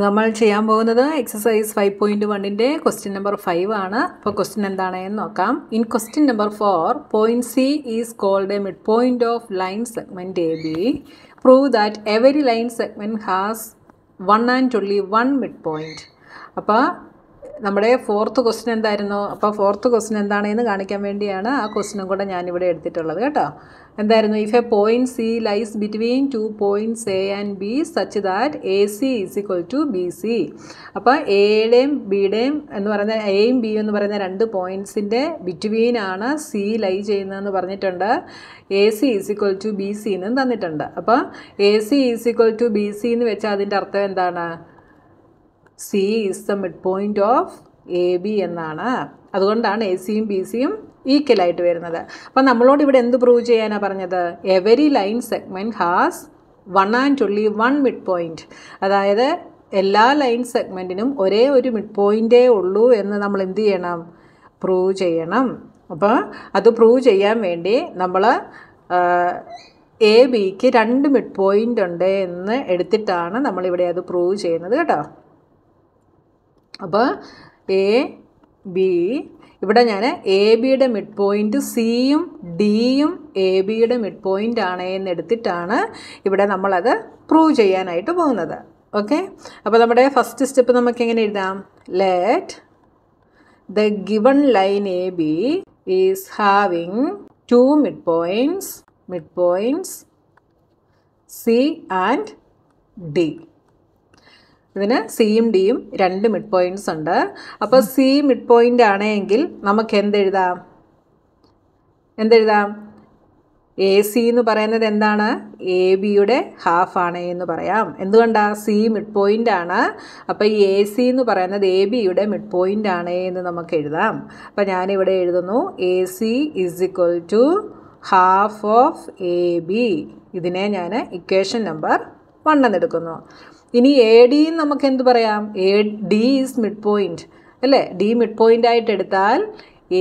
നമ്മൾ ചെയ്യാൻ പോകുന്നത് എക്സസൈസ് ഫൈവ് പോയിന്റ് വണ്ണിൻ്റെ ക്വസ്റ്റ്യൻ നമ്പർ ഫൈവ് ആണ് അപ്പോൾ ക്വസ്റ്റ്യൻ എന്താണ് എന്ന് നോക്കാം in question number four point C is called a mid point of line segment A B prove that every line segment has one and only one mid point അപ്പോൾ നമ്മുടെ fourth question എന്തായിരുന്നു അപ്പോൾ fourth question എന്താണെന്ന് കാണിക്കാൻ വേണ്ടിയാണ് ആ ക്വസ്റ്റ്യനും കൂടെ ഞാനിവിടെ എടുത്തിട്ടുള്ളത് കേട്ടോ എന്തായിരുന്നു if a point C lies between two points A and B such that A C is equal to B C അപ്പോൾ എയുടെയും ബിയുടെയും എന്ന് പറയുന്ന എയും ബിയും എന്ന് പറയുന്ന രണ്ട് പോയിൻറ്റ്സിൻ്റെ ബിറ്റ്വീനാണ് സി ലൈ ചെയ്യുന്നതെന്ന് പറഞ്ഞിട്ടുണ്ട് A C is equal to B C എന്നും തന്നിട്ടുണ്ട് അപ്പോൾ A C is equal to B C എന്ന് വെച്ചാൽ അതിൻ്റെ അർത്ഥം എന്താണ് C is the mid point of A B എന്നാണ് അതുകൊണ്ടാണ് എ സിയും ബി സിയും ഈക്വലായിട്ട് വരുന്നത് അപ്പം നമ്മളോട് ഇവിടെ എന്ത് പ്രൂവ് ചെയ്യാനാണ് പറഞ്ഞത് every line segment has one and only one mid point അതായത് എല്ലാ ലൈൻ സെഗ്മെൻറ്റിനും ഒരേ ഒരു മിഡ് പോയിൻറ്റേ ഉള്ളൂ എന്ന് നമ്മൾ എന്ത് ചെയ്യണം പ്രൂവ് ചെയ്യണം അപ്പോൾ അത് പ്രൂവ് ചെയ്യാൻ വേണ്ടി നമ്മൾ എ ബിക്ക് രണ്ട് മിഡ് പോയിൻ്റ് ഉണ്ട് എന്ന് എടുത്തിട്ടാണ് നമ്മളിവിടെ അത് പ്രൂവ് ചെയ്യുന്നത് കേട്ടോ അപ്പോൾ എ ബി ഇവിടെ ഞാൻ എ ബിയുടെ മിഡ് പോയിൻറ്റ് സിയും ഡിയും എ ബിയുടെ മിഡ് പോയിൻ്റ് ആണ് എന്നെടുത്തിട്ടാണ് ഇവിടെ നമ്മളത് പ്രൂവ് ചെയ്യാനായിട്ട് പോകുന്നത് ഓക്കെ അപ്പോൾ നമ്മുടെ ഫസ്റ്റ് സ്റ്റെപ്പ് നമുക്ക് എങ്ങനെ എഴുതാം let the given line A B is having two mid points mid points C and D ഇതിന് സിയും ഡിയും രണ്ട് മിഡ് പോയിൻറ്റ്സ് ഉണ്ട് അപ്പോൾ സി മിഡ് പോയിൻ്റ് ആണെങ്കിൽ നമുക്ക് എന്തെഴുതാം എന്തെഴുതാം എ സി എന്ന് പറയുന്നത് എന്താണ് എ ബിയുടെ ഹാഫ് ആണ് എന്ന് പറയാം എന്തുകൊണ്ടാണ് സി മിഡ് പോയിൻ്റ് ആണ് അപ്പോൾ എ സി എന്ന് പറയുന്നത് എ ബിയുടെ മിഡ് പോയിൻ്റ് ആണ് എന്ന് നമുക്ക് എഴുതാം അപ്പോൾ ഞാനിവിടെ എഴുതുന്നു A C is equal to half of A B ഇതിനെ ഞാൻ ഇക്വേഷൻ നമ്പർ വൺ എന്നെടുക്കുന്നു ഇനി എ ഡി നമുക്ക് എന്ത് പറയാം A D is mid point അല്ലേ ഡി മിഡ് പോയിൻ്റ് ആയിട്ട് എടുത്താൽ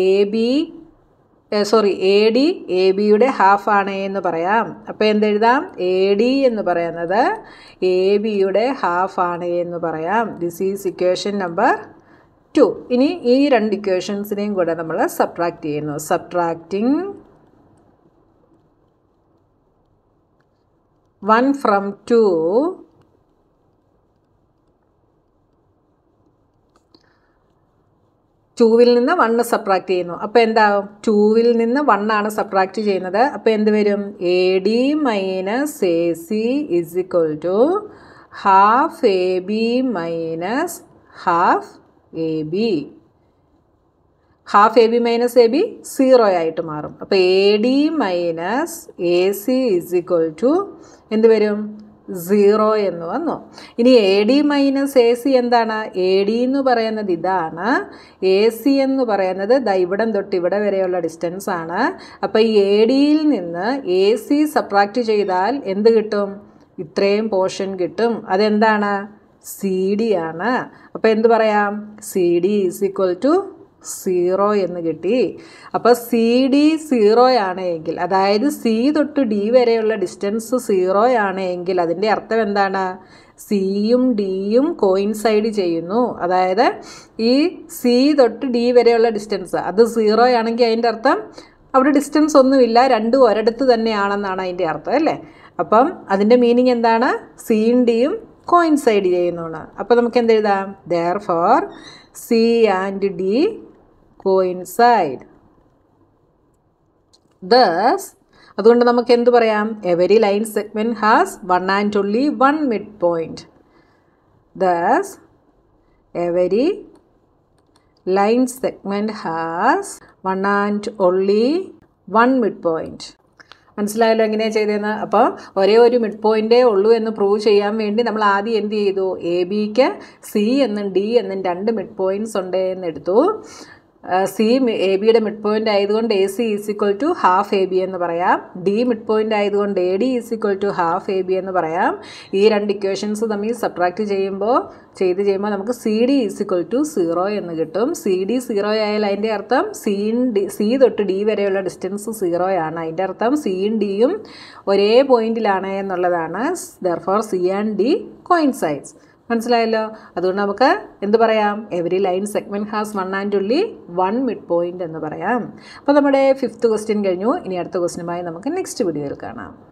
A B sorry A D A ബിയുടെ ഹാഫ് ആണ് എന്ന് പറയാം അപ്പോൾ എന്തെഴുതാം എ ഡി എന്ന് പറയുന്നത് എ ബിയുടെ ഹാഫ് ആണ് എന്ന് പറയാം this is equation number two ഇനി ഈ രണ്ട് ഇക്വേഷൻസിനെയും കൂടെ നമ്മൾ സബ്ട്രാക്റ്റ് ചെയ്യുന്നു സബ്ട്രാക്റ്റിംഗ് വൺ ഫ്രം ടു ടൂവിൽ നിന്ന് വണ്ണ് സപ്രാക്ട് ചെയ്യുന്നു അപ്പോൾ എന്താവും ടൂവിൽ നിന്ന് വണ്ണാണ് സപ്രാക്ട് ചെയ്യുന്നത് അപ്പോൾ എന്ത് വരും A D minus A C is equal to half A B minus half A B half A B minus A B zero ആയിട്ട് മാറും അപ്പോൾ A D minus A C is equal to എന്ത് വരും zero എന്ന് വന്നു ഇനി A D minus A C എന്താണ് A D എന്ന് പറയുന്നത് ഇതാണ് എ സി എന്ന് പറയുന്നത് ദാ ഇവിടം തൊട്ട് ഇവിടെ വരെയുള്ള ഡിസ്റ്റൻസ് ആണ് അപ്പോൾ ഈ എ ഡിയിൽ നിന്ന് എ സി സബ്ട്രാക്റ്റ് ചെയ്താൽ എന്ത് കിട്ടും ഇത്രയും പോർഷൻ കിട്ടും അതെന്താണ് സി ഡി ആണ് അപ്പോൾ എന്ത് പറയാം C D is equal to zero എന്ന് കിട്ടി അപ്പോൾ സി ഡി സീറോ ആണ് എങ്കിൽ അതായത് സി തൊട്ട് ഡി വരെയുള്ള ഡിസ്റ്റൻസ് സീറോ ആണ് എങ്കിൽ അതിൻ്റെ അർത്ഥം എന്താണ് സിയും ഡിയും കോയിൻസൈഡ് ചെയ്യുന്നു അതായത് ഈ സി തൊട്ട് ഡി വരെയുള്ള ഡിസ്റ്റൻസ് അത് സീറോ ആണെങ്കിൽ അതിൻ്റെ അർത്ഥം അവിടെ ഡിസ്റ്റൻസ് ഒന്നുമില്ല രണ്ടും ഒരിടത്ത് തന്നെയാണെന്നാണ് അതിൻ്റെ അർത്ഥം അല്ലേ അപ്പം അതിൻ്റെ മീനിങ് എന്താണ് സിയും ഡിയും കോയിൻസൈഡ് ചെയ്യുന്നതാണ് അപ്പോൾ നമുക്ക് എന്ത് എഴുതാം therefore C and D coincide thus അതുകൊണ്ട് നമുക്ക് എന്ത് പറയാം every line segment has one and only one mid point thus every line segment has one and only one mid point മനസ്സിലായല്ലോ എങ്ങനെയാണ് ചെയ്തതെന്ന് അപ്പോൾ ഒരേ ഒരു മിഡ് പോയിൻറ്റേ ഉള്ളൂ എന്ന് പ്രൂവ് ചെയ്യാൻ വേണ്ടി നമ്മൾ ആദ്യം എന്ത് ചെയ്തു എ ബിക്ക് സി എന്നും ഡി എന്നും രണ്ട് മിഡ് പോയിൻറ്റ്സ് ഉണ്ട് എന്നെടുത്തു സി എ ബിയുടെ മിഡ് പോയിൻ്റ് ആയതുകൊണ്ട് A C is equal to half A B എന്ന് പറയാം ഡി മിഡ് പോയിൻ്റ് ആയതുകൊണ്ട് A D is equal to half A B എന്ന് പറയാം ഈ രണ്ട് ഇക്വേഷൻസ് തമ്മിൽ സബ്ട്രാക്റ്റ് ചെയ്യുമ്പോൾ ചെയ്ത് ചെയ്യുമ്പോൾ നമുക്ക് C D is equal to zero എന്ന് കിട്ടും സി ഡി സീറോ ആയാൽ അതിൻ്റെ അർത്ഥം സിയും ഡി സി തൊട്ട് ഡി വരെയുള്ള ഡിസ്റ്റൻസ് സീറോ ആണ് അതിൻ്റെ അർത്ഥം സിയും ഡിയും ഒരേ പോയിൻറ്റിലാണ് എന്നുള്ളതാണ് therefore C and D coincides മനസ്സിലായല്ലോ അതുകൊണ്ട് നമുക്ക് എന്ത് പറയാം every line segment has one and only one mid point എന്ന് പറയാം അപ്പോൾ നമ്മുടെ ഫിഫ്ത്ത് ക്വസ്റ്റ്യൻ കഴിഞ്ഞു ഇനി അടുത്ത ക്വസ്റ്റ്യനുമായി നമുക്ക് നെക്സ്റ്റ് വീഡിയോയിൽ കാണാം